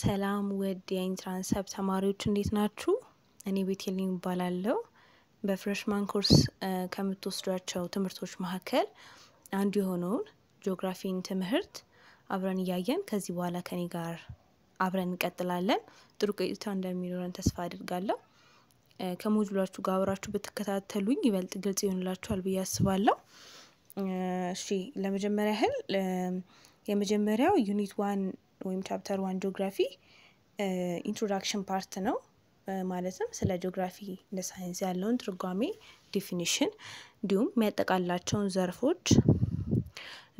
ሰላም ውድ የኢንትራንስ ሀብ ተማሪዎች እንዴት ናችሁ? እኔ ቤቴል እባላለሁ። በፍሬሽማን ኮርስ ከምትወስዷቸው ትምህርቶች መካከል አንዱ የሆነውን ጂኦግራፊን ትምህርት አብረን እያየን ከዚህ በኋላ ከኔ ጋር አብረን እንቀጥላለን። ጥሩ ቆይታ እንደሚኖረን ተስፋ አድርጋለሁ። ከሞጁላችሁ ጋር አብራችሁ ብትከታተሉኝ ይበልጥ ግልጽ ይሆንላችኋል ብዬ አስባለሁ። እሺ ለመጀመሪያ ያህል የመጀመሪያው ዩኒት ዋን ወይም ቻፕተር ዋን ጂኦግራፊ ኢንትሮዳክሽን ፓርት ነው። ማለትም ስለ ጂኦግራፊ እንደ ሳይንስ ያለውን ትርጓሜ ዲፊኒሽን፣ እንዲሁም የሚያጠቃላቸውን ዘርፎች፣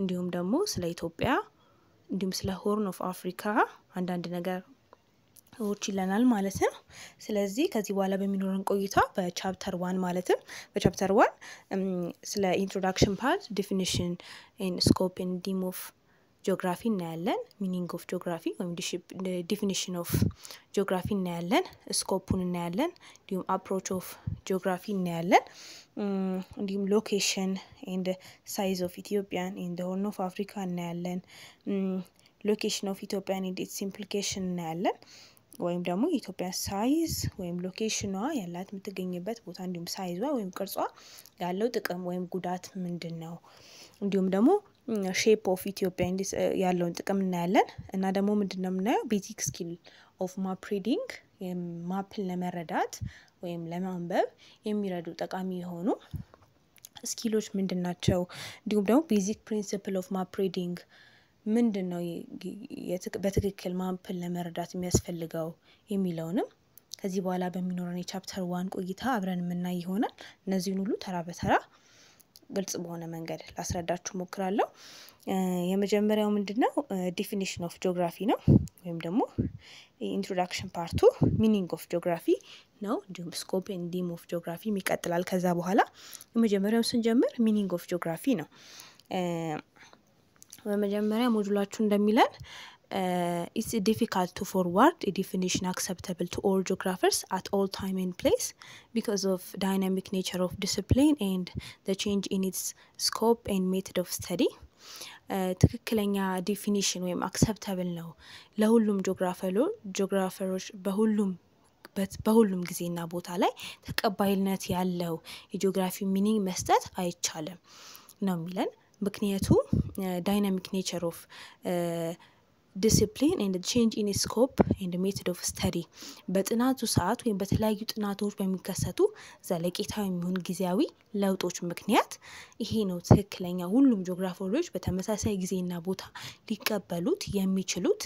እንዲሁም ደግሞ ስለ ኢትዮጵያ እንዲሁም ስለ ሆርን ኦፍ አፍሪካ አንዳንድ ዎች ይለናል ማለት ነው። ስለዚህ ከዚህ በኋላ በሚኖረን ቆይታ በቻፕተር ዋን ማለትም በቻፕተር ዋን ስለ ኢንትሮዳክሽን ፓርት ዲፊኒሽን ኤን ስኮፕ ኤን ዲም ኦፍ ጂኦግራፊ እናያለን። ሚኒንግ ኦፍ ጂኦግራፊ ወይም ዲፊኒሽን ኦፍ ጂኦግራፊ እናያለን። ስኮፑን እናያለን። እንዲሁም አፕሮች ኦፍ ጂኦግራፊ እናያለን። እንዲሁም ሎኬሽን ኤንድ ሳይዝ ኦፍ ኢትዮጵያን ኤንድ ሆርን ኦፍ አፍሪካ እናያለን። ሎኬሽን ኦፍ ኢትዮጵያን ኤንድ ኢትስ ኢምፕሊኬሽን እናያለን። ወይም ደግሞ የኢትዮጵያ ሳይዝ ወይም ሎኬሽኗ ያላት የምትገኝበት ቦታ እንዲሁም ሳይዟ ወይም ቅርጿ ያለው ጥቅም ወይም ጉዳት ምንድን ነው? እንዲሁም ደግሞ ሼፕ ኦፍ ኢትዮጵያ ያለውን ጥቅም እናያለን እና ደግሞ ምንድን ነው የምናየው ቤዚክ ስኪል ኦፍ ማፕ ሪዲንግ ማፕን ለመረዳት ወይም ለማንበብ የሚረዱ ጠቃሚ የሆኑ ስኪሎች ምንድን ናቸው? እንዲሁም ደግሞ ቤዚክ ፕሪንስፕል ኦፍ ማፕ ሪዲንግ ምንድን ነው በትክክል ማፕን ለመረዳት የሚያስፈልገው የሚለውንም ከዚህ በኋላ በሚኖረን የቻፕተር ዋን ቆይታ አብረን የምናይ ይሆናል። እነዚህን ሁሉ ተራ በተራ ግልጽ በሆነ መንገድ ላስረዳችሁ ሞክራለሁ። የመጀመሪያው ምንድን ነው ዲፊኒሽን ኦፍ ጂኦግራፊ ነው፣ ወይም ደግሞ ኢንትሮዳክሽን ፓርቱ ሚኒንግ ኦፍ ጂኦግራፊ ነው። እንዲሁም ስኮፕ ኤንድ ዲም ኦፍ ጂኦግራፊ ይቀጥላል። ከዛ በኋላ የመጀመሪያውን ስንጀምር ሚኒንግ ኦፍ ጂኦግራፊ ነው። በመጀመሪያ ሞጁላችሁ እንደሚለን uh, it's difficult to forward a definition acceptable to all geographers at all time and place because of dynamic nature of discipline and the change in its scope and method of study ትክክለኛ ዲፊኒሽን ወይም አክሰፕተብል ነው ለሁሉም ጂኦግራፈሮች በሁሉም በሁሉም ጊዜና ቦታ ላይ ተቀባይነት ያለው የጂኦግራፊ ሚኒንግ መስጠት አይቻልም ነው የሚለን ምክንያቱ ዳይናሚክ ኔቸር ኦፍ ዲሲፕሊን ኤንድ ቼንጅ ኢን ስኮፕ ኤንድ ሜቶድ ኦፍ ስተዲ በጥናቱ ሰዓት ወይም በተለያዩ ጥናቶች በሚከሰቱ ዘለቄታዊ የሚሆን ጊዜያዊ ለውጦች ምክንያት ይሄ ነው ትክክለኛ ሁሉም ጂኦግራፈሮች በተመሳሳይ ጊዜና ቦታ ሊቀበሉት የሚችሉት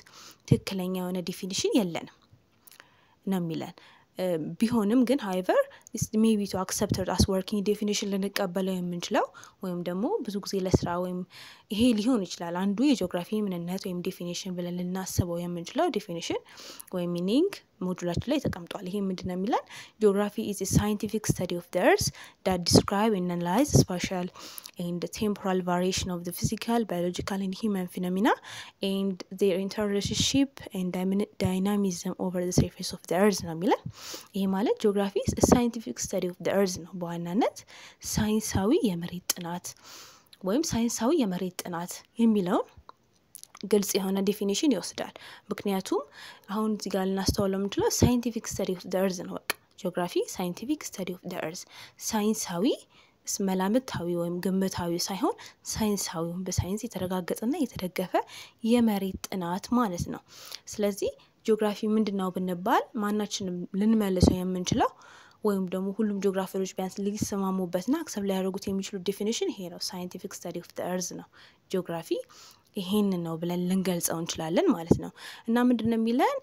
ትክክለኛ የሆነ ዲፊኒሽን የለንም ነው የሚለን። ቢሆንም ግን ሀይቨር ሜቢ ቱ አክሰፕተድ አስ ወርኪንግ ዴፊኒሽን ልንቀበለው የምንችለው ወይም ደግሞ ብዙ ጊዜ ለስራ ወይም ይሄ ሊሆን ይችላል አንዱ የጂኦግራፊ ምንነት ወይም ዴፊኒሽን ብለን ልናስበው የምንችለው ዴፊኒሽን ወይም ሚኒንግ ሞጁላችን ላይ ተቀምጧል። ይሄ ምንድን ነው የሚለን? ጂኦግራፊ ኢዝ ሳይንቲፊክ ስተዲ ኦፍ ደርስ ዳት ዲስክራይብ ኤንድ አናላይዝ ስፓሻል ኤንድ ቴምፖራል ቫሪዬሽን ኦፍ ፊዚካል ባዮሎጂካል ኤንድ ሂማን ፊኖሚና ኤንድ ዜር ኢንተርሪሌሽንሺፕ ኤንድ ዳይናሚዝም ኦቨር ዘ ሰርፌስ ኦፍ ዘ እርዝ ነው የሚለን። ይሄ ማለት ጂኦግራፊ ሳይንቲፊክ ሳይንቲፊክ ስተዲ ኦፍ እርዝ ነው በዋናነት ሳይንሳዊ የመሬት ጥናት ወይም ሳይንሳዊ የመሬት ጥናት የሚለውን ግልጽ የሆነ ዴፊኒሽን ይወስዳል። ምክንያቱም አሁን እዚህ ጋር ልናስተውለው የምንችለው ሳይንቲፊክ ስተዲ ኦፍ እርዝ ነው። በቃ ጂኦግራፊ ሳይንቲፊክ ስተዲ ኦፍ እርዝ ሳይንሳዊ መላምታዊ ወይም ግምታዊ ሳይሆን ሳይንሳዊውን በሳይንስ የተረጋገጠና የተደገፈ የመሬት ጥናት ማለት ነው። ስለዚህ ጂኦግራፊ ምንድን ነው ብንባል ማናችንም ልንመልሰው የምንችለው ወይም ደግሞ ሁሉም ጂኦግራፈሮች ቢያንስ ሊሰማሙበትና አክሰብ ሊያደርጉት የሚችሉ ዴፊኒሽን ይሄ ነው። ሳይንቲፊክ ስተዲ ኦፍ እርዝ ነው ጂኦግራፊ ይሄን ነው ብለን ልንገልጸው እንችላለን ማለት ነው። እና ምንድን ነው የሚለን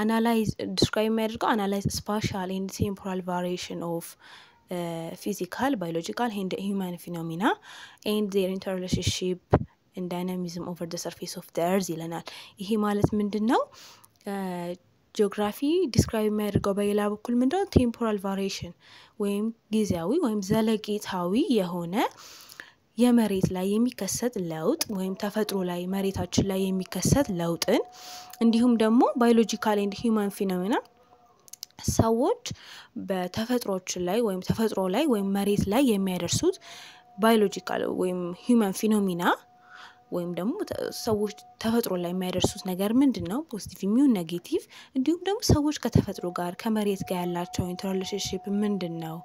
አናላይዝ ዲስክራይብ የሚያደርገው አናላይዝ ስፓሻል ኤንድ ቴምፖራል ቫሪዬሽን ኦፍ ፊዚካል ባዮሎጂካል ኤንድ ሂውማን ፊኖሚና ኤንድ ዜር ኢንተርሪሌሽንሺፕ ዳይናሚዝም ኦቨር ዘ ሰርፌስ ኦፍ ደ እርዝ ይለናል። ይሄ ማለት ምንድን ነው? ጂኦግራፊ ዲስክራይብ የሚያደርገው በሌላ በኩል ምንድነው ቴምፖራል ቫሪሽን ወይም ጊዜያዊ ወይም ዘለቄታዊ የሆነ የመሬት ላይ የሚከሰት ለውጥ ወይም ተፈጥሮ ላይ መሬታችን ላይ የሚከሰት ለውጥን እንዲሁም ደግሞ ባዮሎጂካል ኤንድ ሂውማን ፊኖሜና ሰዎች በተፈጥሮችን ላይ ወይም ተፈጥሮ ላይ ወይም መሬት ላይ የሚያደርሱት ባዮሎጂካል ወይም ሂውማን ፊኖሚና ወይም ደግሞ ሰዎች ተፈጥሮ ላይ የሚያደርሱት ነገር ምንድን ነው ፖዚቲቭ የሚሆን ኔጌቲቭ፣ እንዲሁም ደግሞ ሰዎች ከተፈጥሮ ጋር ከመሬት ጋር ያላቸው ኢንትሮሌሽንሽፕ ምንድን ነው?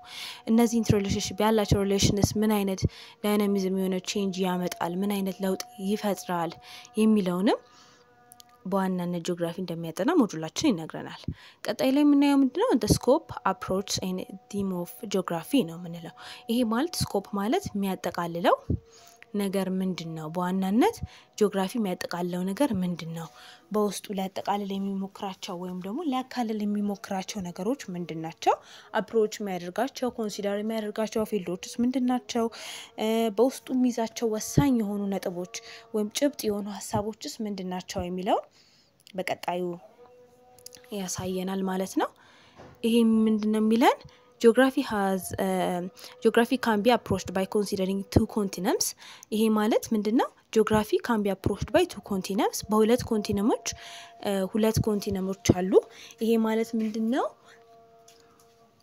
እነዚህ ኢንትሮሌሽንሽፕ ያላቸው ሪሌሽንስ ምን አይነት ዳይናሚዝም የሆነ ቼንጅ ያመጣል፣ ምን አይነት ለውጥ ይፈጥራል የሚለውንም በዋናነት ጂኦግራፊ እንደሚያጠና ሞጁላችን ይነግረናል። ቀጣይ ላይ የምናየው ምንድነው እንደ ስኮፕ አፕሮች ዲም ኦፍ ጂኦግራፊ ነው የምንለው። ይሄ ማለት ስኮፕ ማለት የሚያጠቃልለው ነገር ምንድን ነው? በዋናነት ጂኦግራፊ የሚያጠቃልለው ነገር ምንድን ነው? በውስጡ ሊያጠቃልል የሚሞክራቸው ወይም ደግሞ ሊያካልል የሚሞክራቸው ነገሮች ምንድን ናቸው? አፕሮች የሚያደርጋቸው ኮንሲደር የሚያደርጋቸው ፊልዶች ውስጥ ምንድን ናቸው? በውስጡ የሚይዛቸው ወሳኝ የሆኑ ነጥቦች ወይም ጭብጥ የሆኑ ሀሳቦች ውስጥ ምንድን ናቸው የሚለውን በቀጣዩ ያሳየናል ማለት ነው። ይሄ ምንድን ነው የሚለን ጂኦግራፊ ሀዝ ጂኦግራፊ ካን ቢ አፕሮችድ ባይ ኮንሲደሪንግ ቱ ኮንቲነምስ። ይሄ ማለት ምንድን ነው? ጂኦግራፊ ካን ቢ አፕሮችድ ባይ ቱ ኮንቲነምስ፣ በሁለት ኮንቲነሞች uh, ሁለት ኮንቲነሞች አሉ። ይሄ ማለት ምንድን ነው?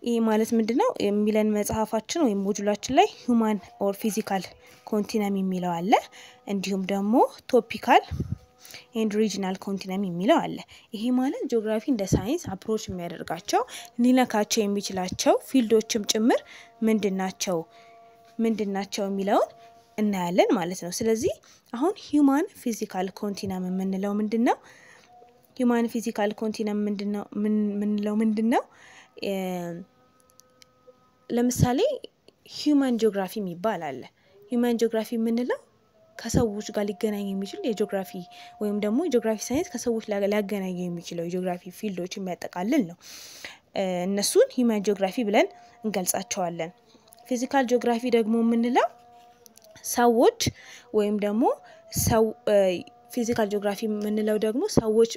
ይሄ ማለት ምንድን ነው የሚለን መጽሐፋችን ወይም ሞጁላችን ላይ ሁማን ኦር ፊዚካል ኮንቲነም የሚለው አለ። እንዲሁም ደግሞ ቶፒካል ኤንድ ሪጂናል ኮንቲነም የሚለው አለ። ይሄ ማለት ጂኦግራፊ እንደ ሳይንስ አፕሮች የሚያደርጋቸው ሊነካቸው የሚችላቸው ፊልዶችም ጭምር ምንድናቸው ምንድናቸው የሚለውን እናያለን ማለት ነው። ስለዚህ አሁን ሂውማን ፊዚካል ኮንቲነም የምንለው ምንድን ነው? ሂውማን ፊዚካል ኮንቲነም የምንለው ምንድን ነው? ለምሳሌ ሂዩማን ጂኦግራፊ የሚባል አለ። ሂውማን ጂኦግራፊ የምንለው ከሰዎች ጋር ሊገናኝ የሚችል የጂኦግራፊ ወይም ደግሞ የጂኦግራፊ ሳይንስ ከሰዎች ሊያገናኝ የሚችለው የጂኦግራፊ ፊልዶች የሚያጠቃልል ነው። እነሱን ሂማን ጂኦግራፊ ብለን እንገልጻቸዋለን። ፊዚካል ጂኦግራፊ ደግሞ የምንለው ሰዎች ወይም ደግሞ ሰው ፊዚካል ጂኦግራፊ የምንለው ደግሞ ሰዎች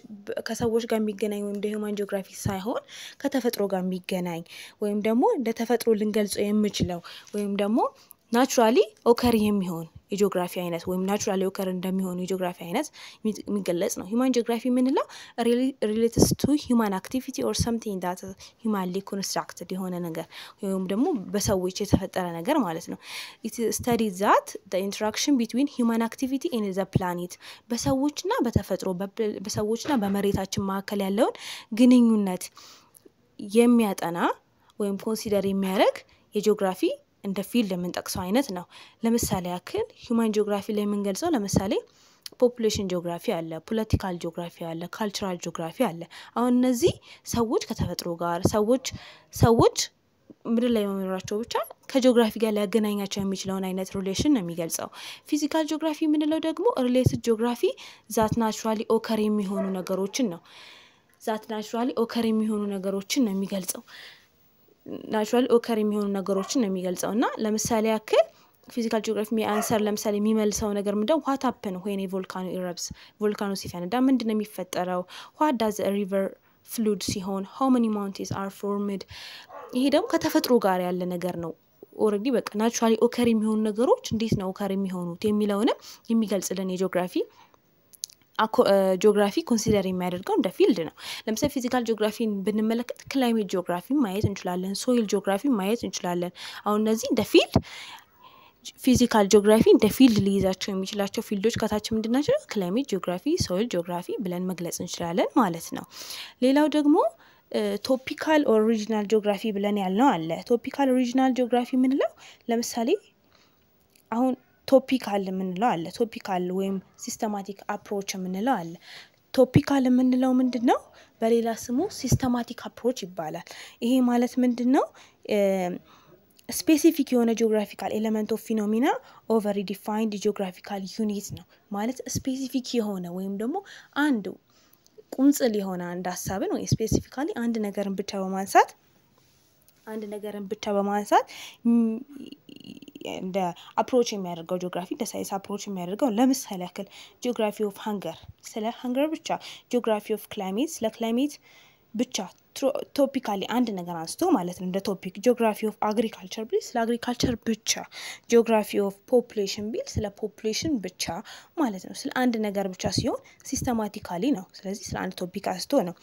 ከሰዎች ጋር የሚገናኝ ወይም ሂውማን ጂኦግራፊ ሳይሆን ከተፈጥሮ ጋር የሚገናኝ ወይም ደግሞ እንደ ተፈጥሮ ልንገልጸው የምችለው ወይም ደግሞ ናቹራሊ ኦከር የሚሆን የጂኦግራፊ አይነት ወይም ናቹራል ኦከር እንደሚሆኑ የጂኦግራፊ አይነት የሚገለጽ ነው። ሂማን ጂኦግራፊ የምንለው ሪሌትስ ቱ ሂማን አክቲቪቲ ኦር ሰምቲንግ ዳት ሂማንሊ ኮንስትራክትድ የሆነ ነገር ወይም ደግሞ በሰዎች የተፈጠረ ነገር ማለት ነው። ኢት ስተዲ ዛት ኢንትራክሽን ቢትዊን ሂማን አክቲቪቲ ኢን ዘ ፕላኔት በሰዎችና በተፈጥሮ በሰዎችና በመሬታችን መካከል ያለውን ግንኙነት የሚያጠና ወይም ኮንሲደር የሚያደርግ የጂኦግራፊ እንደ ፊልድ የምንጠቅሰው አይነት ነው። ለምሳሌ ያክል ሂውማን ጂኦግራፊ ላይ የምንገልጸው ለምሳሌ ፖፑሌሽን ጂኦግራፊ አለ፣ ፖለቲካል ጂኦግራፊ አለ፣ ካልቸራል ጂኦግራፊ አለ። አሁን እነዚህ ሰዎች ከተፈጥሮ ጋር ሰዎች ሰዎች ምድር ላይ መኖራቸው ብቻ ከጂኦግራፊ ጋር ሊያገናኛቸው የሚችለውን አይነት ሪሌሽን ነው የሚገልጸው። ፊዚካል ጂኦግራፊ የምንለው ደግሞ ሪሌትድ ጂኦግራፊ ዛት ናቹራሊ ኦከር የሚሆኑ ነገሮችን ነው ዛት ናቹራሊ ኦከር የሚሆኑ ነገሮችን ነው የሚገልጸው። ናቹራል ኦከር የሚሆኑ ነገሮችን ነው የሚገልጸው እና ለምሳሌ ያክል ፊዚካል ጂኦግራፊ አንሰር ለምሳሌ የሚመልሰው ነገር ምንደ ዋት ሀፕን ወይኔ ቮልካኖ ኢረብስ ቮልካኖ ሲፈነዳ ምንድን ነው የሚፈጠረው ዋት ዳዝ ሪቨር ፍሉድ ሲሆን ሀው መኒ ማውንቴንስ አር ፎርምድ ይሄ ደግሞ ከተፈጥሮ ጋር ያለ ነገር ነው ኦረዲ በቃ ናቹራሊ ኦከር የሚሆኑ ነገሮች እንዴት ነው ኦከር የሚሆኑት የሚለውንም የሚገልጽልን የጂኦግራፊ ጂኦግራፊ ኮንሲደር የሚያደርገው እንደ ፊልድ ነው። ለምሳሌ ፊዚካል ጂኦግራፊን ብንመለከት ክላይሜት ጂኦግራፊ ማየት እንችላለን፣ ሶይል ጂኦግራፊ ማየት እንችላለን። አሁን እነዚህ እንደ ፊልድ ፊዚካል ጂኦግራፊ እንደ ፊልድ ሊይዛቸው የሚችላቸው ፊልዶች ከታች ምንድን ናቸው? ክላይሜት ጂኦግራፊ፣ ሶይል ጂኦግራፊ ብለን መግለጽ እንችላለን ማለት ነው። ሌላው ደግሞ ቶፒካል ኦሪጂናል ጂኦግራፊ ብለን ያልነው አለ። ቶፒካል ኦሪጂናል ጂኦግራፊ ምንለው ለምሳሌ አሁን ቶፒካል የምንለው አለ። ቶፒካል ወይም ሲስተማቲክ አፕሮች የምንለው አለ። ቶፒካል የምንለው ምንድን ነው? በሌላ ስሙ ሲስተማቲክ አፕሮች ይባላል። ይሄ ማለት ምንድን ነው? ስፔሲፊክ የሆነ ጂኦግራፊካል ኤሌመንት ኦፍ ፊኖሚና ኦቨር ዲፋይንድ ጂኦግራፊካል ዩኒት ነው ማለት ስፔሲፊክ የሆነ ወይም ደግሞ አንድ ቁንጽል የሆነ አንድ ሀሳብን ወይ ስፔሲፊካሊ አንድ ነገርን ብቻ በማንሳት አንድ ነገርን ብቻ በማንሳት እንደ አፕሮች የሚያደርገው ጂኦግራፊ እንደ ሳይንስ አፕሮች የሚያደርገው ለምሳሌ ያክል ጂኦግራፊ ኦፍ ሃንገር ስለ ሃንገር ብቻ፣ ጂኦግራፊ ኦፍ ክላይሜት ስለ ክላይሜት ብቻ፣ ቶፒካሊ አንድ ነገር አንስቶ ማለት ነው እንደ ቶፒክ ጂኦግራፊ ኦፍ አግሪካልቸር ቢል ስለ አግሪካልቸር ብቻ፣ ጂኦግራፊ ኦፍ ፖፕሌሽን ቢል ስለ ፖፑሌሽን ብቻ ማለት ነው። ስለ አንድ ነገር ብቻ ሲሆን ሲስተማቲካሊ ነው። ስለዚህ ስለ አንድ ቶፒክ አንስቶ ነው።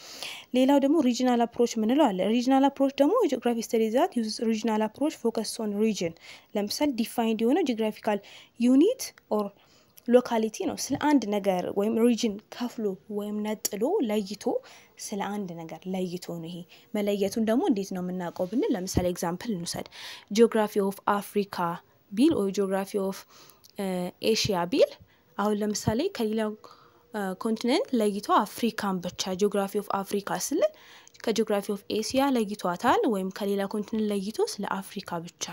ሌላው ደግሞ ሪጂናል አፕሮች ምንለው አለ። ሪጂናል አፕሮች ደግሞ ጂኦግራፊ ስተዲዛት ዩዝ ሪጂናል አፕሮች ፎከስ ኦን ሪጅን። ለምሳሌ ዲፋይንድ የሆነ ጂኦግራፊካል ዩኒት ኦር ሎካሊቲ ነው። ስለ አንድ ነገር ወይም ሪጅን ከፍሎ ወይም ነጥሎ ለይቶ ስለ አንድ ነገር ለይቶ ነው። ይሄ መለየቱን ደግሞ እንዴት ነው የምናውቀው ብንል ለምሳሌ ኤግዛምፕል እንውሰድ። ጂኦግራፊ ኦፍ አፍሪካ ቢል ወይ ጂኦግራፊ ኦፍ ኤሽያ ቢል አሁን ለምሳሌ ከሌላው ኮንቲኔንት ለይቶ አፍሪካን ብቻ ጂኦግራፊ ኦፍ አፍሪካ ስል ከጂኦግራፊ ኦፍ ኤስያ ለይቷታል ወይም ከሌላ ኮንቲኔንት ለይቶ ስለ አፍሪካ ብቻ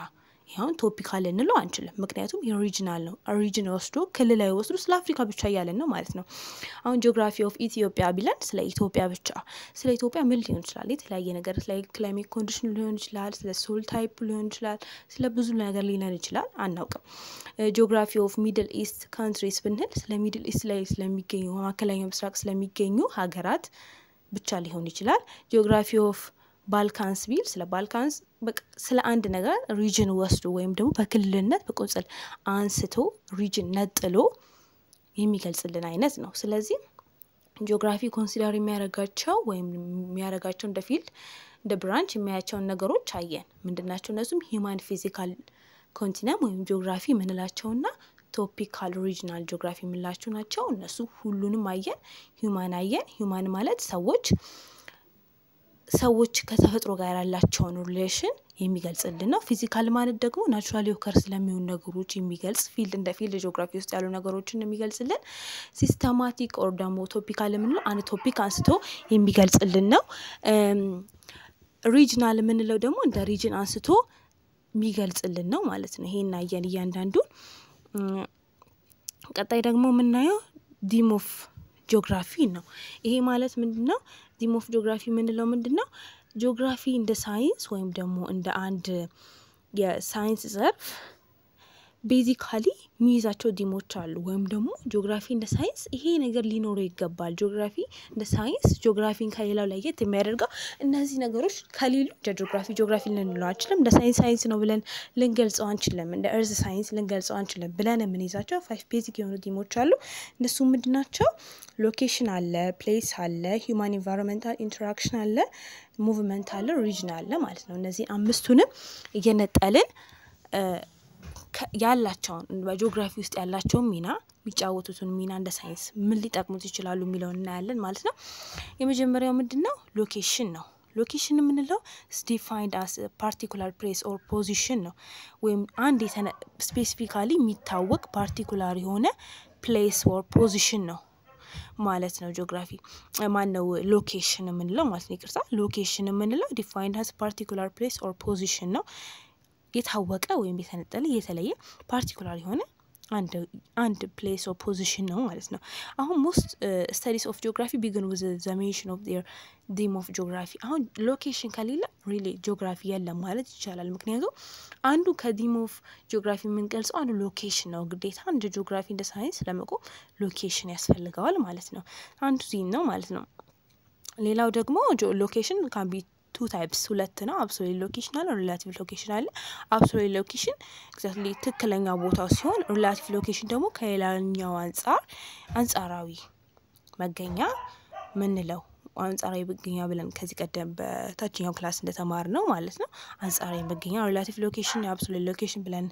ይሁን ቶፒካል ልንለው አንችልም። ምክንያቱም የኦሪጂናል ነው። ኦሪጂን ወስዶ ክልላዊ ወስዶ ስለ አፍሪካ ብቻ እያለን ነው ማለት ነው። አሁን ጂኦግራፊ ኦፍ ኢትዮጵያ ቢለን ስለ ኢትዮጵያ ብቻ ስለ ኢትዮጵያ ምን ሊሆን ይችላል? የተለያየ ነገር ስለ ክላይሜት ኮንዲሽን ሊሆን ይችላል፣ ስለ ሶል ታይፕ ሊሆን ይችላል፣ ስለ ብዙ ነገር ሊለን ይችላል፣ አናውቅም። ጂኦግራፊ ኦፍ ሚድል ኢስት ካንትሪስ ብንል ስለ ሚድል ኢስት ላይ ስለሚገኙ መካከለኛው ምስራቅ ስለሚገኙ ሀገራት ብቻ ሊሆን ይችላል። ጂኦግራፊ ኦፍ ባልካንስ ቢል ስለ ባልካንስ ስለ አንድ ነገር ሪጅን ወስዶ ወይም ደግሞ በክልልነት በቁንጽል አንስቶ ሪጅን ነጥሎ የሚገልጽልን አይነት ነው። ስለዚህ ጂኦግራፊ ኮንሲደር የሚያደርጋቸው ወይም የሚያደርጋቸው እንደ ፊልድ እንደ ብራንች የሚያያቸውን ነገሮች አየን። ምንድናቸው እነሱም ሂማን ፊዚካል ኮንቲነም ወይም ጂኦግራፊ የምንላቸውና ቶፒካል ሪጅናል ጂኦግራፊ የምንላቸው ናቸው። እነሱ ሁሉንም አየን። ሂማን አየን። ሂማን ማለት ሰዎች ሰዎች ከተፈጥሮ ጋር ያላቸውን ሪሌሽን የሚገልጽልን ነው። ፊዚካል ማለት ደግሞ ናቹራሊ ኦከር ስለሚሆን ነገሮች የሚገልጽ ፊልድ እንደ ፊልድ ጂኦግራፊ ውስጥ ያሉ ነገሮችን የሚገልጽልን፣ ሲስተማቲክ ኦር ደግሞ ቶፒካል የምንለው አንድ ቶፒክ አንስቶ የሚገልጽልን ነው። ሪጅናል የምንለው ደግሞ እንደ ሪጅን አንስቶ የሚገልጽልን ነው ማለት ነው። ይሄን አየን እያንዳንዱን። ቀጣይ ደግሞ የምናየው ዲሞፍ ጂኦግራፊ ነው። ይሄ ማለት ምንድን ነው? ዲም ኦፍ ጂኦግራፊ የምንለው ምንድን ነው? ጂኦግራፊ እንደ ሳይንስ ወይም ደግሞ እንደ አንድ የሳይንስ ዘርፍ ቤዚካሊ የሚይዛቸው ዲሞች አሉ ወይም ደግሞ ጂኦግራፊ እንደ ሳይንስ ይሄ ነገር ሊኖረው ይገባል። ጂኦግራፊ እንደ ሳይንስ ጂኦግራፊን ከሌላው ለየት የሚያደርገው እነዚህ ነገሮች ከሌሉ እንደ ጂኦግራፊ ጂኦግራፊ ልንለው አንችልም፣ እንደ ሳይንስ ሳይንስ ነው ብለን ልንገልጸው አንችልም፣ እንደ እርዝ ሳይንስ ልንገልጸው አንችልም ብለን የምንይዛቸው ፋይፍ ቤዚክ የሆኑ ዲሞች አሉ። እነሱ ምንድን ናቸው? ሎኬሽን አለ፣ ፕሌስ አለ፣ ሂውማን ኢንቫይሮንመንታል ኢንተራክሽን አለ፣ ሙቭመንት አለ፣ ሪጅን አለ ማለት ነው። እነዚህ አምስቱንም እየነጠልን ያላቸውን በጂኦግራፊ ውስጥ ያላቸውን ሚና የሚጫወቱትን ሚና እንደ ሳይንስ ምን ሊጠቅሙት ይችላሉ የሚለውን እናያለን ማለት ነው። የመጀመሪያው ምንድን ነው? ሎኬሽን ነው። ሎኬሽን የምንለው ዲፋይንድ አስ ፓርቲኩላር ፕሌስ ኦር ፖዚሽን ነው፣ ወይም አንድ ስፔሲፊካሊ የሚታወቅ ፓርቲኩላር የሆነ ፕሌስ ኦር ፖዚሽን ነው ማለት ነው። ጂኦግራፊ ማን ነው ሎኬሽን የምንለው ማለት ነው። ይቅርታ ሎኬሽን የምንለው ዲፋይንድ አስ ፓርቲኩላር ፕሌስ ኦር ፖዚሽን ነው። የታወቀ ወይም የተነጠለ የተለየ ፓርቲኩላር የሆነ አንድ ፕሌስ ኦፍ ፖዚሽን ነው ማለት ነው። አሁን ሞስት ስተዲስ ኦፍ ጂኦግራፊ ቢግን ውዝ ዘ ሜንሽን ኦፍ ዴር ዲም ኦፍ ጂኦግራፊ። አሁን ሎኬሽን ከሌለ ሪሊ ጂኦግራፊ የለም ማለት ይቻላል። ምክንያቱም አንዱ ከዲም ኦፍ ጂኦግራፊ የምንገልጸው አንዱ ሎኬሽን ነው። ግዴታ አንድ ጂኦግራፊ እንደ ሳይንስ ለመቆም ሎኬሽን ያስፈልገዋል ማለት ነው። አንዱ ዚህም ነው ማለት ነው። ሌላው ደግሞ ሎኬሽን ካን ቢ ቱ ታይፕስ ሁለት ነው። አብሶሌት ሎኬሽን አለ፣ ሪላቲቭ ሎኬሽን አለ። አብሶሌት ሎኬሽን ኤግዛክትሊ ትክክለኛ ቦታው ሲሆን፣ ሪላቲቭ ሎኬሽን ደግሞ ከሌላኛው አንጻር አንጻራዊ መገኛ ምንለው አንጻራዊ መገኛ ብለን ከዚህ ቀደም በታችኛው ክላስ እንደተማር ነው ማለት ነው። አንጻራዊ መገኛ ሪላቲቭ ሎኬሽን፣ አብሶሌት ሎኬሽን ብለን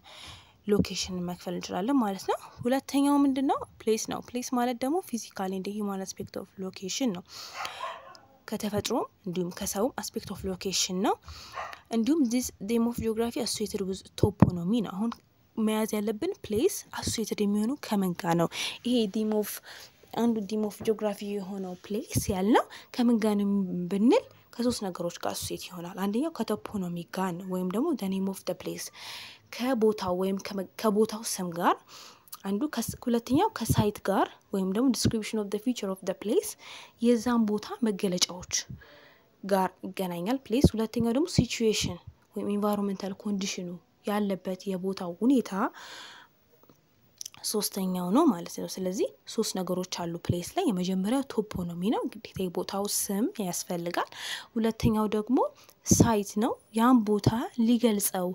ሎኬሽን መክፈል እንችላለን ማለት ነው። ሁለተኛው ምንድን ነው? ፕሌስ ነው። ፕሌስ ማለት ደግሞ ፊዚካሊ እንደ ሂማን አስፔክት ኦፍ ሎኬሽን ነው። ከተፈጥሮም እንዲሁም ከሰውም አስፔክት ኦፍ ሎኬሽን ነው። እንዲሁም ዴም ኦፍ ጂኦግራፊ አሶሴትድ ዊዝ ቶፖኖሚ ነው። አሁን መያዝ ያለብን ፕሌስ አሶሴትድ የሚሆኑ ከምን ጋር ነው? ይሄ ዴም ኦፍ አንዱ ዴም ኦፍ ጂኦግራፊ የሆነው ፕሌስ ያልነው ከምን ጋር ነው ብንል ከሶስት ነገሮች ጋር አሶሴት ይሆናል። አንደኛው ከቶፖኖሚ ጋር ነው፣ ወይም ደግሞ ደ ኦፍ ፕሌስ ከቦታው ወይም ከቦታው ስም ጋር አንዱ ሁለተኛው ከሳይት ጋር ወይም ደግሞ ዲስክሪፕሽን ኦፍ ፊቸር ኦፍ ፕሌስ የዛን ቦታ መገለጫዎች ጋር ይገናኛል። ፕሌስ ሁለተኛው ደግሞ ሲቹዌሽን ወይም ኢንቫይሮንመንታል ኮንዲሽኑ ያለበት የቦታው ሁኔታ ሶስተኛው ነው ማለት ነው። ስለዚህ ሶስት ነገሮች አሉ ፕሌስ ላይ። የመጀመሪያው ቶፖኖሚ ነው ግዴታ የቦታው ስም ያስፈልጋል። ሁለተኛው ደግሞ ሳይት ነው። ያን ቦታ ሊገልጸው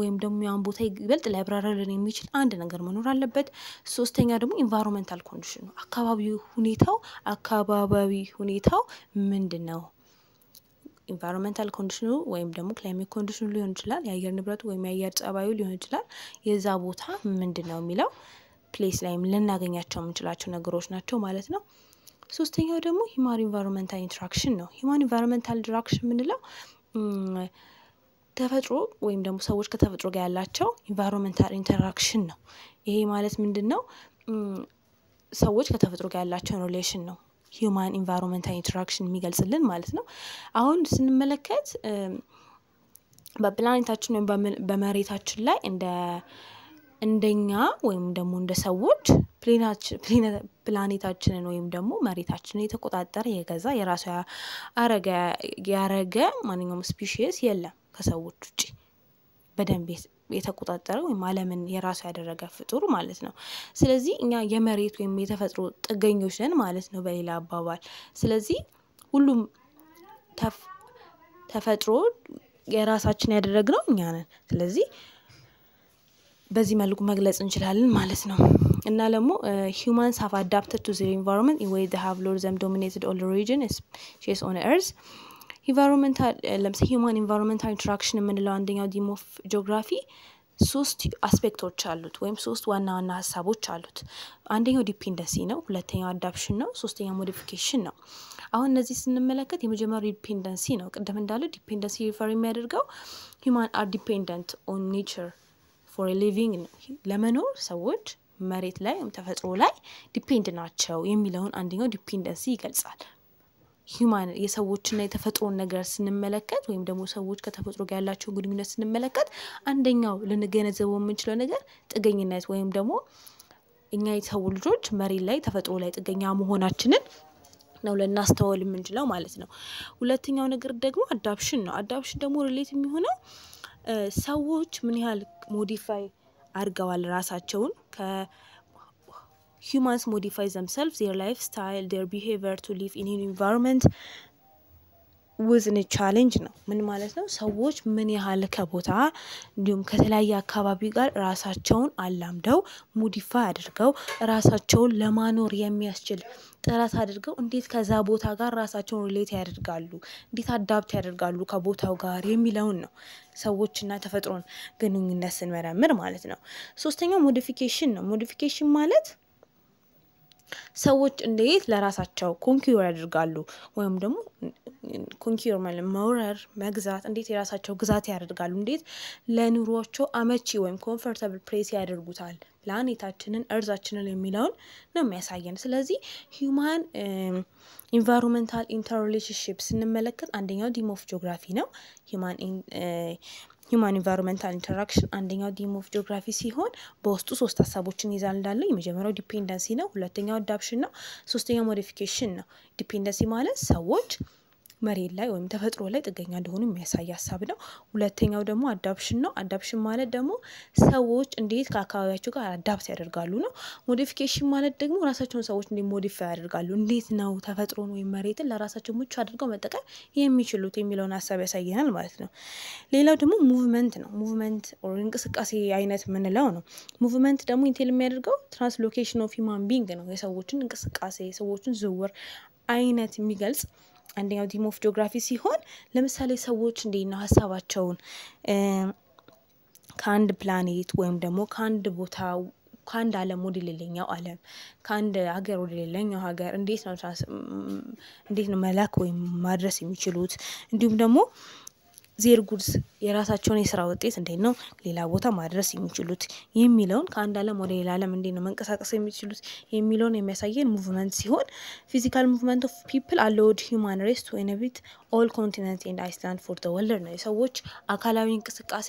ወይም ደግሞ ያን ቦታ ይበልጥ ሊያብራራልን የሚችል አንድ ነገር መኖር አለበት። ሶስተኛው ደግሞ ኢንቫይሮንመንታል ኮንዲሽን ነው። አካባቢ ሁኔታው አካባቢ ሁኔታው ምንድን ነው? ኢንቫይሮንመንታል ኮንዲሽኑ ወይም ደግሞ ክላይሜት ኮንዲሽኑ ሊሆን ይችላል። የአየር ንብረቱ ወይም የአየር ጸባዩ ሊሆን ይችላል። የዛ ቦታ ምንድን ነው የሚለው ፕሌስ ላይም ልናገኛቸው የምንችላቸው ነገሮች ናቸው ማለት ነው። ሶስተኛው ደግሞ ሂማን ኢንቫይሮንመንታል ኢንትራክሽን ነው። ሂማን ኢንቫይሮንመንታል ኢንትራክሽን የምንለው ተፈጥሮ ወይም ደግሞ ሰዎች ከተፈጥሮ ጋር ያላቸው ኢንቫይሮንመንታል ኢንተራክሽን ነው። ይሄ ማለት ምንድን ነው? ሰዎች ከተፈጥሮ ጋር ያላቸውን ሪሌሽን ነው ሂማን ኢንቫይሮንመንታል ኢንተራክሽን የሚገልጽልን ማለት ነው። አሁን ስንመለከት በፕላኔታችን ወይም በመሬታችን ላይ እንደ እንደኛ ወይም ደግሞ እንደ ሰዎች ፕላኔታችንን ወይም ደግሞ መሬታችንን የተቆጣጠረ የገዛ የራሱ ያረገ ማንኛውም ስፒሽስ የለም ከሰዎች ውጭ በደንብ የተቆጣጠረ ወይም ዓለምን የራሱ ያደረገ ፍጡር ማለት ነው። ስለዚህ እኛ የመሬት ወይም የተፈጥሮ ጥገኞች ነን ማለት ነው በሌላ አባባል። ስለዚህ ሁሉም ተፈጥሮ የራሳችን ያደረግነው እኛ ነን። ስለዚህ በዚህ መልኩ መግለጽ እንችላለን ማለት ነው። እና ደግሞ ሂውማንስ ሃቭ አዳፕተድ ቱ ዜር ኢንቫይሮንመንት ኢን ዌይ ሃቭ ሎር ዘም ዶሚኔትድ ኦል ሪጅን ሼስ ኦን ኤርዝ ኢንቫይሮንመንታል ለምሳሌ ሂውማን ኢንቫይሮንመንታል ኢንትራክሽን የምንለው አንደኛው ዲሞፍ ጂኦግራፊ ሶስት አስፔክቶች አሉት ወይም ሶስት ዋና ዋና ሀሳቦች አሉት። አንደኛው ዲፔንደንሲ ነው፣ ሁለተኛው አዳፕሽን ነው፣ ሶስተኛው ሞዲፊኬሽን ነው። አሁን እነዚህ ስንመለከት የመጀመሪያው ዲፔንደንሲ ነው። ቅድም እንዳለው ዲፔንደንሲ ሪፈር የሚያደርገው ሂውማን አር ዲፔንደንት ኦን ኔቸር ፎር ሊቪንግ ነው። ለመኖር ሰዎች መሬት ላይ ወይም ተፈጥሮ ላይ ዲፔንድ ናቸው የሚለውን አንደኛው ዲፔንደንሲ ይገልጻል። ሂማን የሰዎችና የተፈጥሮን ነገር ስንመለከት ወይም ደግሞ ሰዎች ከተፈጥሮ ጋር ያላቸውን ግንኙነት ስንመለከት አንደኛው ልንገነዘበው የምንችለው ነገር ጥገኝነት ወይም ደግሞ እኛ የሰው ልጆች መሬት ላይ ተፈጥሮ ላይ ጥገኛ መሆናችንን ነው ልናስተውል የምንችለው ማለት ነው። ሁለተኛው ነገር ደግሞ አዳፕሽን ነው። አዳፕሽን ደግሞ ሪሌት የሚሆነው ሰዎች ምን ያህል ሞዲፋይ አድርገዋል ራሳቸውን ከሂውማንስ ሞዲፋይ ዘምሰልቭ ዜር ላይፍ ስታይል ዜር ቢሄቨር ቱ ሊቭ ኢን ኢንቫይሮንመንት ውዝን ቻሌንጅ ነው። ምን ማለት ነው? ሰዎች ምን ያህል ከቦታ እንዲሁም ከተለያየ አካባቢ ጋር ራሳቸውን አላምደው ሞዲፋይ አድርገው ራሳቸውን ለማኖር የሚያስችል ጥረት አድርገው እንዴት ከዛ ቦታ ጋር ራሳቸውን ሪሌት ያደርጋሉ፣ እንዴት አዳብት ያደርጋሉ ከቦታው ጋር የሚለውን ነው። ሰዎችና ተፈጥሮን ግንኙነት ስንመረምር ማለት ነው። ሶስተኛው ሞዲፊኬሽን ነው። ሞዲፊኬሽን ማለት ሰዎች እንዴት ለራሳቸው ኮንኪዩር ያደርጋሉ ወይም ደግሞ ኮንኪዩር ማለት መውረር መግዛት፣ እንዴት የራሳቸው ግዛት ያደርጋሉ፣ እንዴት ለኑሯቸው አመቺ ወይም ኮንፈርታብል ፕሌስ ያደርጉታል፣ ፕላኔታችንን እርዛችንን የሚለውን ነው የሚያሳየን። ስለዚህ ሂውማን ኢንቫይሮንመንታል ኢንተርሪሌሽንሽፕ ስንመለከት አንደኛው ዲም ኦፍ ጂኦግራፊ ነው። ሂውማን ሂውማን ኢንቫይሮንመንታል ኢንተራክሽን አንደኛው ዲም ኦፍ ጂኦግራፊ ሲሆን በውስጡ ሶስት ሀሳቦችን ይዛል እንዳለ የመጀመሪያው ዲፔንደንሲ ነው፣ ሁለተኛው አዳፕሽን ነው፣ ሶስተኛው ሞዲፊኬሽን ነው። ዲፔንደንሲ ማለት ሰዎች መሬት ላይ ወይም ተፈጥሮ ላይ ጥገኛ እንደሆኑ የሚያሳይ ሀሳብ ነው። ሁለተኛው ደግሞ አዳፕሽን ነው። አዳፕሽን ማለት ደግሞ ሰዎች እንዴት ከአካባቢያቸው ጋር አዳፕት ያደርጋሉ ነው። ሞዲፊኬሽን ማለት ደግሞ ራሳቸውን ሰዎች እንዴት ሞዲፋይ ያደርጋሉ፣ እንዴት ነው ተፈጥሮን ወይም መሬትን ለራሳቸው ምቹ አድርገው መጠቀም የሚችሉት የሚለውን ሀሳብ ያሳየናል ማለት ነው። ሌላው ደግሞ ሙቭመንት ነው። ሙቭመንት እንቅስቃሴ አይነት ምንለው ነው። ሙቭመንት ደግሞ ኢንቴል የሚያደርገው ትራንስሎኬሽን ኦፍ ሂማን ቢንግ ነው። የሰዎችን እንቅስቃሴ የሰዎችን ዝውውር አይነት የሚገልጽ አንደኛው ዲም ኦፍ ጂኦግራፊ ሲሆን ለምሳሌ ሰዎች እንዴት ነው ሀሳባቸውን ከአንድ ፕላኔት ወይም ደግሞ ከአንድ ቦታ ከአንድ ዓለም ወደ ሌለኛው ዓለም ከአንድ ሀገር ወደ ሌለኛው ሀገር እንዴት ነው እንዴት ነው መላክ ወይም ማድረስ የሚችሉት እንዲሁም ደግሞ ዜር ጉድስ የራሳቸውን የስራ ውጤት እንዴት ነው ሌላ ቦታ ማድረስ የሚችሉት የሚለውን ከአንድ አለም ወደ ሌላ ዓለም እንዴት ነው መንቀሳቀስ የሚችሉት የሚለውን የሚያሳየን ሙቭመንት ሲሆን ፊዚካል ሙቭመንት ኦፍ ፒፕል አለውድ ሂውማን ሬስ ቱ ኢንሄቢት ኦል ኮንቲነንት ኤንድ አይስላንድ ፎር ዘ ወርልድ ነው። የሰዎች አካላዊ እንቅስቃሴ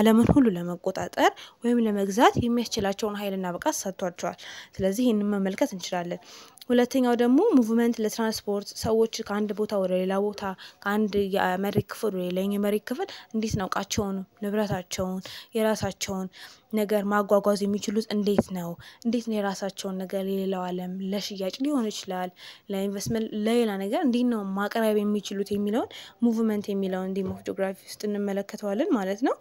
አለምን ሁሉ ለመቆጣጠር ወይም ለመግዛት የሚያስችላቸውን ኃይልና ብቃት ሰጥቷቸዋል። ስለዚህ ይህንን መመልከት እንችላለን። ሁለተኛው ደግሞ ሙቭመንት ለትራንስፖርት ሰዎች ከአንድ ቦታ ወደ ሌላ ቦታ ከአንድ የመሬት ክፍል ወደ ሌላኛ የመሬት ክፍል እንዴት ነው እቃቸውን፣ ንብረታቸውን፣ የራሳቸውን ነገር ማጓጓዝ የሚችሉት እንዴት ነው? እንዴት ነው የራሳቸውን ነገር ለሌላው ዓለም ለሽያጭ ሊሆን ይችላል፣ ለኢንቨስትመንት፣ ለሌላ ነገር እንዴት ነው ማቅረብ የሚችሉት የሚለውን ሙቭመንት የሚለውን ዲሞክራፊ ውስጥ እንመለከተዋለን ማለት ነው።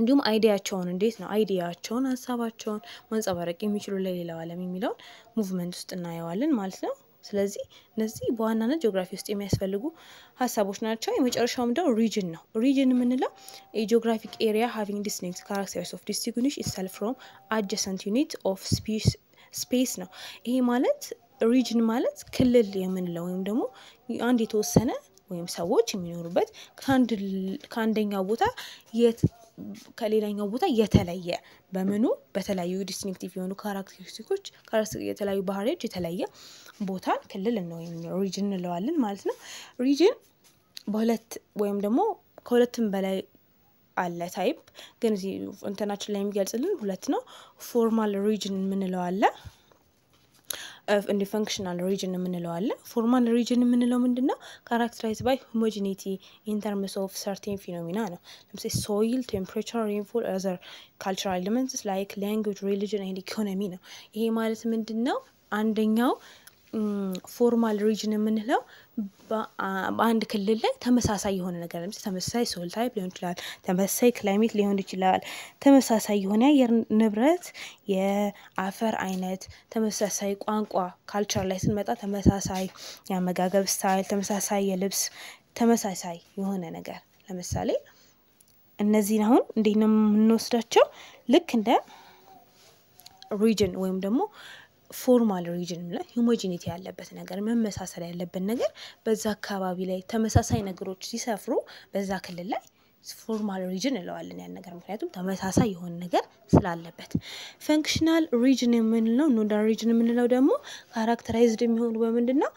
እንዲሁም አይዲያቸውን እንዴት ነው አይዲያቸውን ሀሳባቸውን ማንጸባረቅ የሚችሉ ለሌላው ዓለም የሚለውን ሙቭመንት ውስጥ እናየዋለን ማለት ነው። ስለዚህ እነዚህ በዋናነት ጂኦግራፊ ውስጥ የሚያስፈልጉ ሀሳቦች ናቸው። የመጨረሻውም ደግሞ ሪጅን ነው። ሪጅን የምንለው የጂኦግራፊክ ኤሪያ ሃቪንግ ዲስቲንክት ካራክተርስ ኦፍ ዲስትሪቢዩሽ ኢትሰልፍ ፍሮም አጀሰንት ዩኒት ኦፍ ስፔስ ነው። ይሄ ማለት ሪጅን ማለት ክልል የምንለው ወይም ደግሞ አንድ የተወሰነ ወይም ሰዎች የሚኖሩበት ከአንደኛው ቦታ ከሌላኛው ቦታ የተለየ በምኑ በተለያዩ ዲስቲንክቲቭ የሆኑ ካራክተሪስቲኮች የተለያዩ ባህሪዎች የተለየ ቦታን ክልል ነው ሪጅን እንለዋለን ማለት ነው። ሪጅን በሁለት ወይም ደግሞ ከሁለትም በላይ አለ ታይፕ ግን እዚህ እንትናችን ላይ የሚገልጽልን ሁለት ነው። ፎርማል ሪጅን የምንለው አለ እንደ ፈንክሽናል ሪጅን የምንለው አለ። ፎርማል ሪጅን የምንለው ምንድን ነው? ካራክተራይዝ ባይ ሆሞጂኒቲ ኢን ተርምስ ኦፍ ሰርቴን ፊኖሚና ነው። ለምሳሌ ሶይል፣ ቴምፕሬቸር፣ ሬንፎል፣ ኦዘር ካልቸራል ኤሌመንትስ ላይክ ላንጉጅ፣ ሪሊጅን ኤንድ ኢኮኖሚ ነው። ይሄ ማለት ምንድን ነው? አንደኛው ፎርማል ሪጅን የምንለው በአንድ ክልል ላይ ተመሳሳይ የሆነ ነገር ለምሳሌ ተመሳሳይ ሶል ታይፕ ሊሆን ይችላል፣ ተመሳሳይ ክላይሜት ሊሆን ይችላል፣ ተመሳሳይ የሆነ የአየር ንብረት፣ የአፈር አይነት፣ ተመሳሳይ ቋንቋ ካልቸር ላይ ስንመጣ ተመሳሳይ የአመጋገብ ስታይል፣ ተመሳሳይ የልብስ፣ ተመሳሳይ የሆነ ነገር ለምሳሌ እነዚህን አሁን እንዴት ነው የምንወስዳቸው? ልክ እንደ ሪጅን ወይም ደግሞ ፎርማል ሪጅን ላይ ሂሞጂኒቲ ያለበት ነገር መመሳሰል ያለበት ነገር በዛ አካባቢ ላይ ተመሳሳይ ነገሮች ሲሰፍሩ በዛ ክልል ላይ ፎርማል ሪጅን እንለዋለን ያን ነገር ምክንያቱም ተመሳሳይ የሆነ ነገር ስላለበት። ፈንክሽናል ሪጅን የምንለው ኖዳል ሪጅን የምንለው ደግሞ ካራክተራይዝድ የሚሆኑ በምንድን ነው?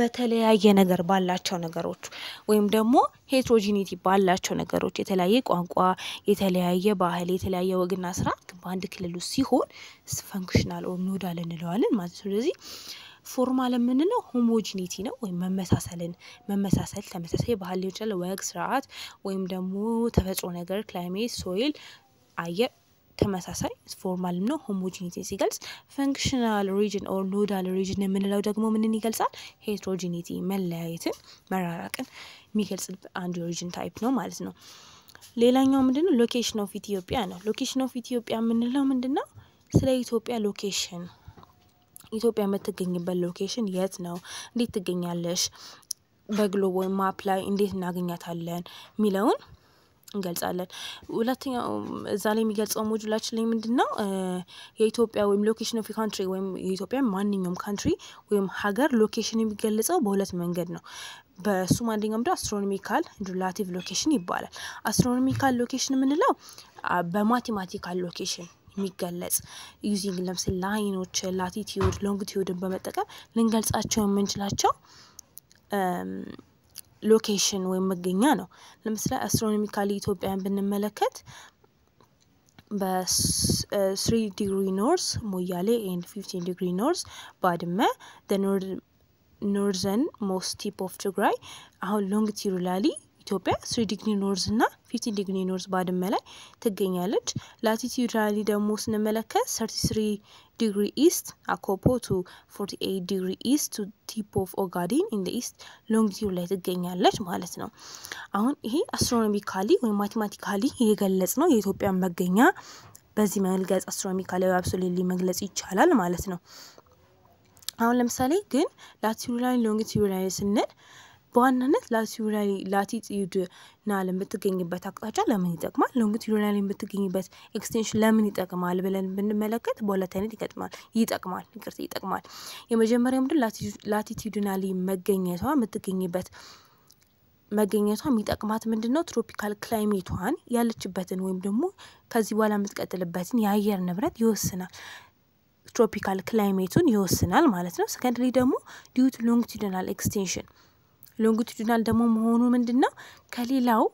በተለያየ ነገር ባላቸው ነገሮች ወይም ደግሞ ሄትሮጂኒቲ ባላቸው ነገሮች የተለያየ ቋንቋ፣ የተለያየ ባህል፣ የተለያየ ወግና ስርዓት በአንድ ክልል ውስጥ ሲሆን ፈንክሽናል ኖዳል እንለዋለን ማለት ነው። ስለዚህ ፎርማል የምንለው ሆሞጂኒቲ ነው ወይም መመሳሰልን መመሳሰል ተመሳሳይ ባህል ሊሆን ይችላል፣ ወግ፣ ስርዓት ወይም ደግሞ ተፈጥሮ ነገር ክላይሜት፣ ሶይል፣ አየር ተመሳሳይ ፎርማል ነው ሆሞጂኒቲ ሲገልጽ፣ ፈንክሽናል ሪጅን ኦር ኖዳል ሪጅን የምንለው ደግሞ ምንን ይገልጻል? ሄትሮጂኒቲ መለያየትን፣ መራራቅን የሚገልጽ አንድ ሪጅን ታይፕ ነው ማለት ነው። ሌላኛው ምንድነው ሎኬሽን ኦፍ ኢትዮጵያ ነው። ሎኬሽን ኦፍ ኢትዮጵያ የምንለው ምንድነው? ስለ ኢትዮጵያ ሎኬሽን ኢትዮጵያ የምትገኝበት ሎኬሽን የት ነው? እንዴት ትገኛለሽ? በግሎብ ወይም ማፕ ላይ እንዴት እናገኛታለን የሚለውን እንገልጻለን። ሁለተኛው እዛ ላይ የሚገልጸው ሞጁላችን ላይ ምንድን ነው የኢትዮጵያ ወይም ሎኬሽን ኦፍ ካንትሪ ወይም የኢትዮጵያ ማንኛውም ካንትሪ ወይም ሀገር ሎኬሽን የሚገለጸው በሁለት መንገድ ነው። በእሱም አንደኛው ምድ አስትሮኖሚካል ሪላቲቭ ሎኬሽን ይባላል። አስትሮኖሚካል ሎኬሽን የምንለው በማቴማቲካል ሎኬሽን የሚገለጽ ዩዚንግ ለምሳሌ ላይኖች፣ ላቲቲዩድ፣ ሎንግቲዩድን በመጠቀም ልንገልጻቸው የምንችላቸው ሎኬሽን ወይም መገኛ ነው። ለምሳሌ አስትሮኖሚካሊ ኢትዮጵያን ብንመለከት በስሪ ዲግሪ ኖርስ ሞያሌ ኤንድ ፊፍቲን ዲግሪ ኖርስ ባድመ ኖርዘን ሞስት ቲፕ ኦፍ ትግራይ አሁን ሎንግቲዩድ ላሊ ኢትዮጵያ ስሪ ዲግሪ ኖርዝ እና ፊፍቲን ዲግሪ ኖርዝ ባድመ ላይ ትገኛለች። ላቲቲዩድናሊ ደግሞ ስንመለከት ሰርቲ ስሪ ዲግሪ ኢስት አኮፖ ቱ ፎርቲ ኤይት ዲግሪ ኢስት ቱ ቲፕ ኦፍ ኦጋዴን ኢን ኢስት ሎንጊቲዩድ ላይ ትገኛለች ማለት ነው። አሁን ይሄ አስትሮኖሚካሊ ወይም ማቴማቲካሊ የገለጽ ነው የኢትዮጵያን መገኛ በዚህ መልገጽ አስትሮኖሚካሊ አብሶሌትሊ መግለጽ ይቻላል ማለት ነው። አሁን ለምሳሌ ግን ላቲቲዩድናሊ ላይ ስንል በዋናነት ላቲቲዩድ ና ለምትገኝበት አቅጣጫ ለምን ይጠቅማል፣ ሎንግቲዩድና የምትገኝበት ኤክስቴንሽን ለምን ይጠቅማል ብለን ብንመለከት በሁለት አይነት ይጠቅማል ይጠቅማል ይቅርታ ይጠቅማል። የመጀመሪያው ምድር ላቲቲዩድናሊ መገኘቷ የምትገኝበት መገኘቷ የሚጠቅማት ምንድን ነው? ትሮፒካል ክላይሜቷን ያለችበትን ወይም ደግሞ ከዚህ በኋላ የምትቀጥልበትን የአየር ንብረት ይወስናል። ትሮፒካል ክላይሜቱን ይወስናል ማለት ነው። ሰከንድሪ ደግሞ ዲዩት ሎንግቲዩድናል ኤክስቴንሽን ሎንግቱዲናል ደግሞ መሆኑ ምንድን ነው ከሌላው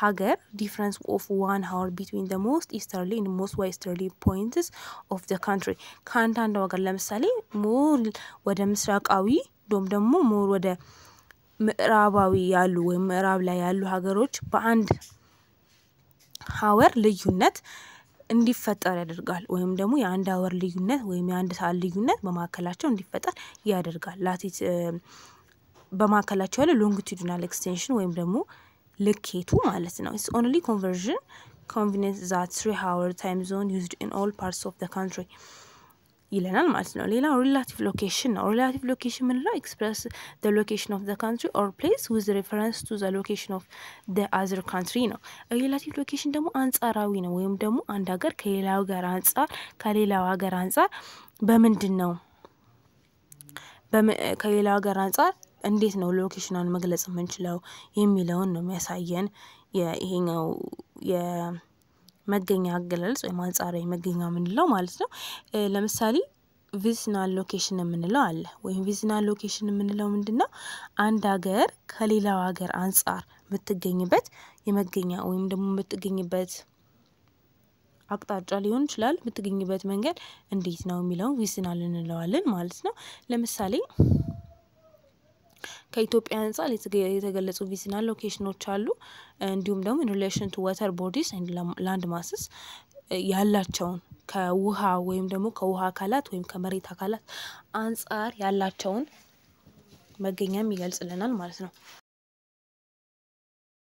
ሀገር ዲፍረንስ ኦፍ ዋን ሀወር ቢትዊን ደ ሞስት ኢስተርሊ ን ሞስት ዌስተርሊ ፖይንትስ ኦፍ ደ ካንትሪ ከአንዳንድ ሀገር ለምሳሌ ሞር ወደ ምስራቃዊ ዶም ደግሞ ሞር ወደ ምዕራባዊ ያሉ ወይም ምዕራብ ላይ ያሉ ሀገሮች በአንድ ሀወር ልዩነት እንዲፈጠር ያደርጋል። ወይም ደግሞ የአንድ ሀወር ልዩነት ወይም የአንድ ሰዓት ልዩነት በመካከላቸው እንዲፈጠር ያደርጋል ላቲት በማዕከላቸው ያለ ሎንግቲዱናል ኤክስቴንሽን ወይም ደግሞ ልኬቱ ማለት ነው። ኢትስ ኦንሊ ኮንቨርዥን ኮንቪኒንት ዛት ስሪ ሃወር ታይም ዞን ዩዝድ ኢን ኦል ፓርትስ ኦፍ ካንትሪ ይለናል ማለት ነው። ሌላ ሪላቲቭ ሎኬሽን ነው። ሪላቲቭ ሎኬሽን ምንለው ኤክስፕረስ ደ ሎኬሽን ኦፍ ዘ ካንትሪ ኦር ፕሌስ ዊዝ ሬፈረንስ ቱ ዘ ሎኬሽን ኦፍ ደ አዘር ካንትሪ ነው። ሪላቲቭ ሎኬሽን ደግሞ አንጻራዊ ነው፣ ወይም ደግሞ አንድ ሀገር ከሌላው ጋር አንጻር ከሌላው ሀገር አንጻር በምንድን ነው ከሌላው ሀገር አንጻር እንዴት ነው ሎኬሽኗን መግለጽ የምንችለው የሚለውን ነው የሚያሳየን ይሄኛው የመገኛ አገላለጽ ወይም አንጻራዊ መገኛ የምንለው ማለት ነው። ለምሳሌ ቪዝናል ሎኬሽን የምንለው አለ። ወይም ቪዝናል ሎኬሽን የምንለው ምንድን ነው? አንድ ሀገር ከሌላው ሀገር አንጻር የምትገኝበት የመገኛ ወይም ደግሞ የምትገኝበት አቅጣጫ ሊሆን ይችላል። የምትገኝበት መንገድ እንዴት ነው የሚለውን ቪዝናል እንለዋለን ማለት ነው። ለምሳሌ ከኢትዮጵያ አንጻር የተገለጹ ቪዝና ሎኬሽኖች አሉ። እንዲሁም ደግሞ ኢንሪሌሽን ቱ ወተር ቦዲስ ላንድ ማስስ ያላቸውን ከውሃ ወይም ደግሞ ከውሃ አካላት ወይም ከመሬት አካላት አንጻር ያላቸውን መገኛም ይገልጽልናል ማለት ነው።